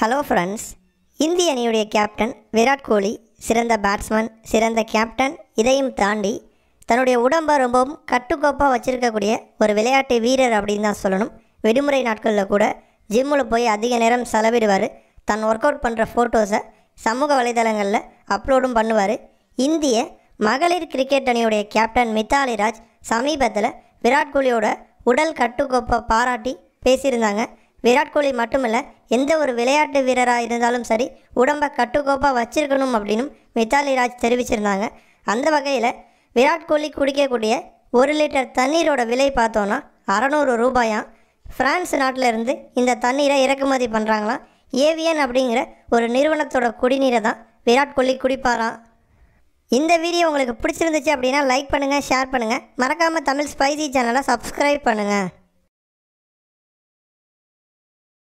hello friends இந்திய அணியுடைய captain Virat கோலி சிறந்த batsman சிறந்த கேப்டன் இதையும் தாண்டி தன்னுடைய உடம்பை ரொம்பவும் கட்டுக்கோப்பாக வச்சுருக்கக்கூடிய ஒரு விளையாட்டு வீரர் அப்படின்னு தான் சொல்லணும் விடுமுறை நாட்களில் கூட ஜிம்மில் போய் அதிக நேரம் செலவிடுவார் தன் ஒர்க் அவுட் பண்ணுற ஃபோட்டோஸை சமூக வலைதளங்களில் அப்லோடும் பண்ணுவார் இந்திய மகளிர் கிரிக்கெட் அணியுடைய கேப்டன் மித்தாலி ராஜ் சமீபத்தில் விராட் கோலியோட உடல் கட்டுக்கோப்பை பாராட்டி பேசியிருந்தாங்க விராட் கோலி மட்டுமல்ல எந்த ஒரு விளையாட்டு வீரராக இருந்தாலும் சரி உடம்பை கட்டுக்கோப்பாக வச்சிருக்கணும் அப்படின்னும் மித்தாலி ராஜ் தெரிவிச்சிருந்தாங்க அந்த வகையில் விராட் கோலி குடிக்கக்கூடிய ஒரு லிட்டர் தண்ணீரோட விலை பார்த்தோன்னா அறநூறு ரூபாயாம் ஃப்ரான்ஸ் நாட்டிலேருந்து இந்த தண்ணீரை இறக்குமதி பண்ணுறாங்களாம் ஏவியன் அப்படிங்கிற ஒரு நிறுவனத்தோட குடிநீரை தான் விராட் கோலி குடிப்பாராம் இந்த வீடியோ உங்களுக்கு பிடிச்சிருந்துச்சு அப்படின்னா லைக் பண்ணுங்கள் ஷேர் பண்ணுங்கள் மறக்காமல் தமிழ் ஸ்பைசி சேனலை சப்ஸ்கிரைப் பண்ணுங்கள்